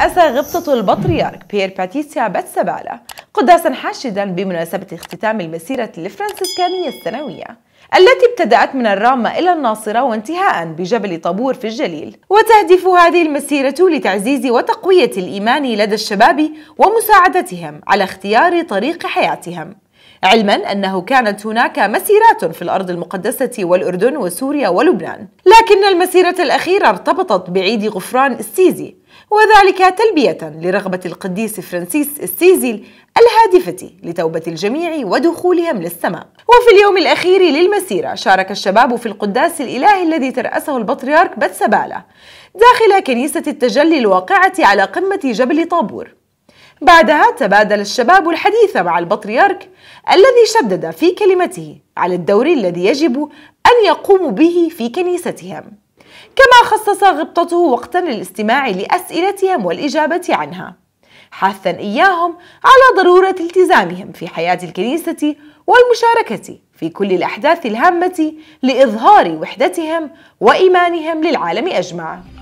رأس غبطة البطريرك بيير باتيسيا باتسابالا قداسا حاشدا بمناسبة اختتام المسيرة الفرنسيسكانية السنوية التي ابتدأت من الرامة إلى الناصرة وانتهاء بجبل طابور في الجليل وتهدف هذه المسيرة لتعزيز وتقوية الإيمان لدى الشباب ومساعدتهم على اختيار طريق حياتهم علما أنه كانت هناك مسيرات في الأرض المقدسة والأردن وسوريا ولبنان لكن المسيرة الأخيرة ارتبطت بعيد غفران السيزي وذلك تلبية لرغبة القديس فرانسيس السيزي الهادفة لتوبة الجميع ودخولهم للسماء وفي اليوم الأخير للمسيرة شارك الشباب في القداس الإلهي الذي ترأسه البطريرك بتسبالة داخل كنيسة التجلي الواقعة على قمة جبل طابور بعدها تبادل الشباب الحديث مع البطريرك الذي شدد في كلمته على الدور الذي يجب أن يقوموا به في كنيستهم كما خصص غبطته وقتا للاستماع لأسئلتهم والإجابة عنها حثا إياهم على ضرورة التزامهم في حياة الكنيسة والمشاركة في كل الأحداث الهامة لإظهار وحدتهم وإيمانهم للعالم أجمع